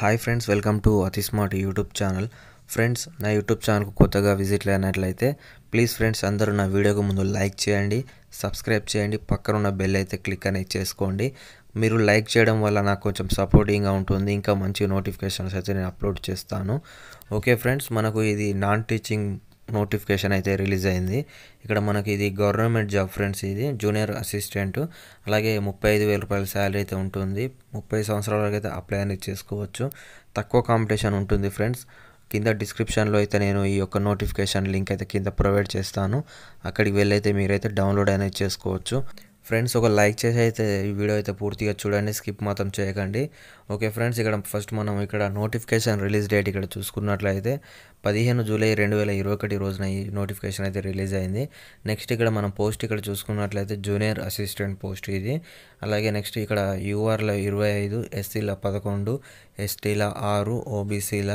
hi friends welcome to అతి smart YouTube channel friends నా YouTube ఛానల్కు కొత్తగా విజిట్ అయినట్లయితే ప్లీజ్ ఫ్రెండ్స్ అందరూ నా వీడియోకు ముందు లైక్ చేయండి సబ్స్క్రైబ్ చేయండి పక్కన ఉన్న బెల్ అయితే క్లిక్ అనేది చేసుకోండి మీరు లైక్ చేయడం వల్ల నాకు కొంచెం సపోర్టింగ్గా ఉంటుంది ఇంకా మంచి నోటిఫికేషన్స్ అయితే నేను అప్లోడ్ చేస్తాను ఓకే ఫ్రెండ్స్ మనకు ఇది నాన్ టీచింగ్ నోటిఫికేషన్ అయితే రిలీజ్ అయింది ఇక్కడ మనకి ఇది గవర్నమెంట్ జాబ్ ఫ్రెండ్స్ ఇది జూనియర్ అసిస్టెంట్ అలాగే ముప్పై ఐదు వేల రూపాయల శాలరీ అయితే ఉంటుంది ముప్పై సంవత్సరాల వరకు అయితే అప్లై అనేది చేసుకోవచ్చు తక్కువ కాంపిటీషన్ ఉంటుంది ఫ్రెండ్స్ కింద డిస్క్రిప్షన్లో అయితే నేను ఈ యొక్క నోటిఫికేషన్ లింక్ అయితే కింద ప్రొవైడ్ చేస్తాను అక్కడికి వెళ్ళైతే మీరైతే డౌన్లోడ్ అనేది చేసుకోవచ్చు ఫ్రెండ్స్ ఒక లైక్ చేసి అయితే ఈ వీడియో అయితే పూర్తిగా చూడండి స్కిప్ మాత్రం చేయకండి ఓకే ఫ్రెండ్స్ ఇక్కడ ఫస్ట్ మనం ఇక్కడ నోటిఫికేషన్ రిలీజ్ డేట్ ఇక్కడ చూసుకున్నట్లయితే పదిహేను జూలై రెండు వేల ఇరవై ఒకటి రోజున ఈ నోటిఫికేషన్ అయితే రిలీజ్ అయింది నెక్స్ట్ ఇక్కడ మనం పోస్ట్ ఇక్కడ చూసుకున్నట్లయితే జూనియర్ అసిస్టెంట్ పోస్ట్ ఇది అలాగే నెక్స్ట్ ఇక్కడ యూఆర్ల ఇరవై ఐదు ఎస్సీల పదకొండు ఎస్టీల ఆరు ఓబీసీల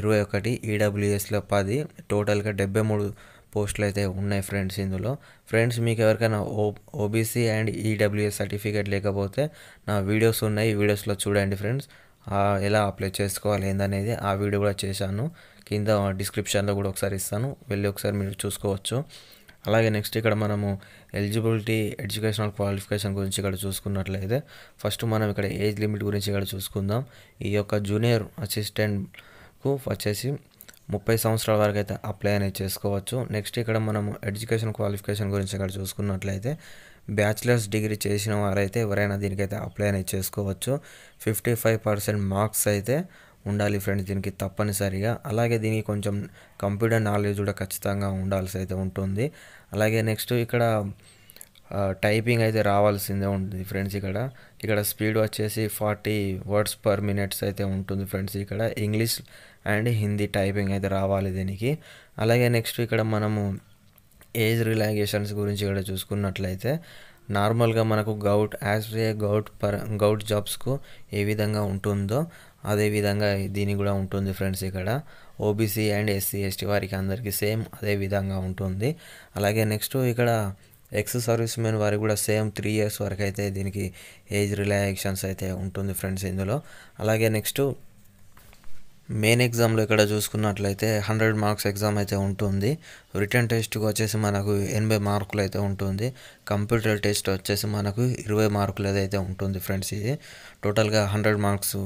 ఇరవై ఒకటి ఈడబ్ల్యూఎస్ల పది టోటల్గా డెబ్బై మూడు పోస్టులు అయితే ఉన్నాయి ఫ్రెండ్స్ ఇందులో ఫ్రెండ్స్ మీకు ఎవరికైనా O OBC and EWS certificate లేకపోతే నా వీడియోస్ ఉన్నాయి ఈ వీడియోస్లో చూడండి ఫ్రెండ్స్ ఎలా అప్లై చేసుకోవాలి ఏందనేది ఆ వీడియో కూడా చేశాను కింద డిస్క్రిప్షన్లో కూడా ఒకసారి ఇస్తాను వెళ్ళి ఒకసారి మీరు చూసుకోవచ్చు అలాగే నెక్స్ట్ ఇక్కడ మనము ఎలిజిబిలిటీ ఎడ్యుకేషనల్ క్వాలిఫికేషన్ గురించి ఇక్కడ చూసుకున్నట్లయితే ఫస్ట్ మనం ఇక్కడ ఏజ్ లిమిట్ గురించి ఇక్కడ చూసుకుందాం ఈ యొక్క జూనియర్ అసిస్టెంట్కు వచ్చేసి ముప్పై సంవత్సరాల వరకు అయితే అప్లై అనేది చేసుకోవచ్చు నెక్స్ట్ ఇక్కడ మనం ఎడ్యుకేషన్ క్వాలిఫికేషన్ గురించి ఇక్కడ చూసుకున్నట్లయితే బ్యాచిలర్స్ డిగ్రీ చేసిన వారైతే ఎవరైనా దీనికైతే అప్లై అనేది చేసుకోవచ్చు ఫిఫ్టీ ఫైవ్ పర్సెంట్ మార్క్స్ అయితే ఉండాలి ఫ్రెండ్స్ దీనికి తప్పనిసరిగా అలాగే దీనికి కొంచెం కంప్యూటర్ నాలెడ్జ్ కూడా ఖచ్చితంగా ఉండాల్సి అయితే ఉంటుంది అలాగే నెక్స్ట్ ఇక్కడ టైపింగ్ అయితే రావాల్సిందే ఉంటుంది ఫ్రెండ్స్ ఇక్కడ ఇక్కడ స్పీడ్ వచ్చేసి ఫార్టీ వర్డ్స్ పర్ మినిట్స్ అయితే ఉంటుంది ఫ్రెండ్స్ ఇక్కడ ఇంగ్లీష్ అండ్ హిందీ టైపింగ్ అయితే రావాలి దీనికి అలాగే నెక్స్ట్ ఇక్కడ మనము ఏజ్ రిలాంగేషన్స్ గురించి ఇక్కడ చూసుకున్నట్లయితే నార్మల్గా మనకు govt as a govt per govt జాబ్స్కు ఏ విధంగా ఉంటుందో అదేవిధంగా దీని కూడా ఉంటుంది ఫ్రెండ్స్ ఇక్కడ ఓబీసీ అండ్ ఎస్సీ ఎస్టీ వారికి అందరికీ సేమ్ అదే విధంగా ఉంటుంది అలాగే నెక్స్ట్ ఇక్కడ ఎక్స్ సర్వీస్ మెన్ వారికి కూడా సేమ్ త్రీ ఇయర్స్ వరకు అయితే దీనికి ఏజ్ రిలాక్సేషన్స్ అయితే ఉంటుంది ఫ్రెండ్స్ ఇందులో అలాగే నెక్స్ట్ మెయిన్ ఎగ్జామ్లో ఇక్కడ చూసుకున్నట్లయితే హండ్రెడ్ మార్క్స్ ఎగ్జామ్ అయితే ఉంటుంది రిటర్న్ టెస్ట్కి వచ్చేసి మనకు ఎనభై మార్కులు అయితే ఉంటుంది కంప్యూటర్ టెస్ట్ వచ్చేసి మనకు ఇరవై మార్కులు అయితే ఉంటుంది ఫ్రెండ్స్ ఇది టోటల్గా హండ్రెడ్ మార్క్స్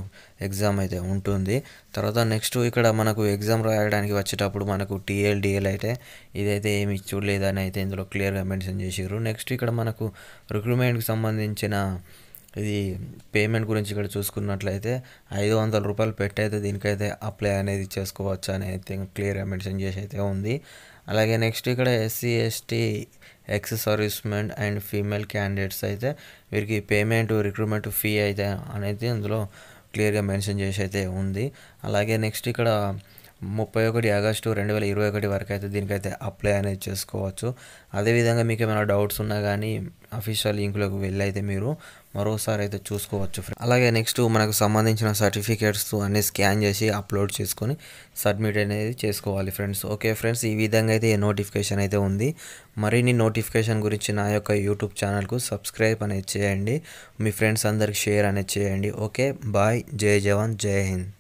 ఎగ్జామ్ అయితే ఉంటుంది తర్వాత నెక్స్ట్ ఇక్కడ మనకు ఎగ్జామ్ రాయడానికి వచ్చేటప్పుడు మనకు టీఎల్డిఎల్ అయితే ఇదైతే ఏమి చూడలేదని అయితే ఇందులో క్లియర్గా మెన్షన్ చేసారు నెక్స్ట్ ఇక్కడ మనకు రిక్రూట్మెంట్కి సంబంధించిన ఇది పేమెంట్ గురించి ఇక్కడ చూసుకున్నట్లయితే ఐదు వందల రూపాయలు పెట్టయితే దీనికైతే అప్లై అనేది చేసుకోవచ్చు అని అయితే క్లియర్గా మెన్షన్ చేసి అయితే ఉంది అలాగే నెక్స్ట్ ఇక్కడ SC ST ex servicemen and female candidates అయితే వీరికి పేమెంట్ రిక్రూట్మెంట్ ఫీ అయితే అనేది అందులో క్లియర్గా మెన్షన్ చేసి అయితే ఉంది అలాగే నెక్స్ట్ ఇక్కడ ముప్పై ఒకటి ఆగస్టు రెండు వేల ఇరవై ఒకటి వరకు అయితే దీనికైతే అప్లై అనేది చేసుకోవచ్చు అదేవిధంగా మీకు ఏమైనా డౌట్స్ ఉన్నా కానీ అఫీషియల్ లింక్లోకి వెళ్ళి అయితే మీరు మరోసారి అయితే చూసుకోవచ్చు అలాగే నెక్స్ట్ మనకు సంబంధించిన సర్టిఫికేట్స్ అన్ని స్కాన్ చేసి అప్లోడ్ చేసుకొని సబ్మిట్ అనేది చేసుకోవాలి ఫ్రెండ్స్ ఓకే ఫ్రెండ్స్ ఈ విధంగా అయితే నోటిఫికేషన్ అయితే ఉంది మరిన్ని నోటిఫికేషన్ గురించి నా యొక్క యూట్యూబ్ ఛానల్కు సబ్స్క్రైబ్ అనేది చేయండి మీ ఫ్రెండ్స్ అందరికి షేర్ అనేది చేయండి ఓకే బాయ్ జై జవాన్ జై హింద్